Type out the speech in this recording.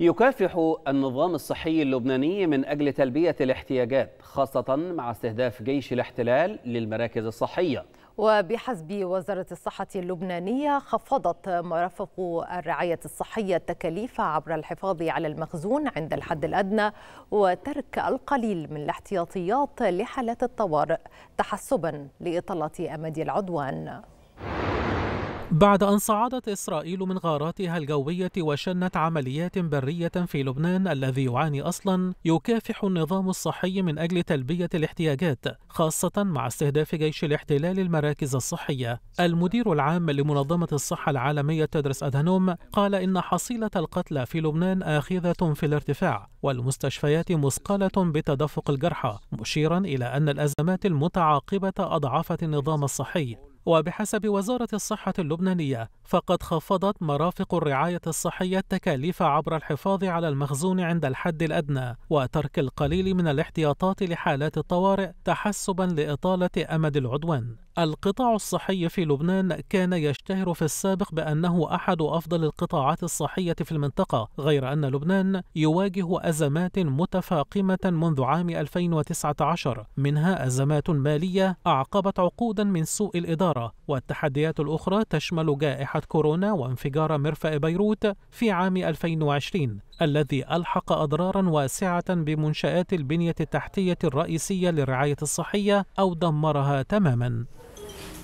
يكافح النظام الصحي اللبناني من أجل تلبية الاحتياجات خاصة مع استهداف جيش الاحتلال للمراكز الصحية وبحسب وزارة الصحة اللبنانية خفضت مرافق الرعاية الصحية التكاليف عبر الحفاظ على المخزون عند الحد الأدنى وترك القليل من الاحتياطيات لحالات الطوارئ تحسبا لإطالة أمد العدوان بعد أن صعدت إسرائيل من غاراتها الجوية وشنت عمليات برية في لبنان الذي يعاني أصلا يكافح النظام الصحي من أجل تلبية الاحتياجات خاصة مع استهداف جيش الاحتلال المراكز الصحية المدير العام لمنظمة الصحة العالمية تدرس أدهنوم قال إن حصيلة القتلى في لبنان آخذة في الارتفاع والمستشفيات مثقلة بتدفق الجرحى مشيرا إلى أن الأزمات المتعاقبة أضعفت النظام الصحي وبحسب وزارة الصحة اللبنانية فقد خفضت مرافق الرعاية الصحية التكاليف عبر الحفاظ على المخزون عند الحد الأدنى وترك القليل من الاحتياطات لحالات الطوارئ تحسبا لإطالة أمد العدوان القطاع الصحي في لبنان كان يشتهر في السابق بأنه أحد أفضل القطاعات الصحية في المنطقة، غير أن لبنان يواجه أزمات متفاقمة منذ عام 2019، منها أزمات مالية أعقبت عقودا من سوء الإدارة، والتحديات الأخرى تشمل جائحة كورونا وانفجار مرفأ بيروت في عام 2020 الذي ألحق أضرارا واسعة بمنشآت البنية التحتية الرئيسية للرعاية الصحية أو دمرها تماما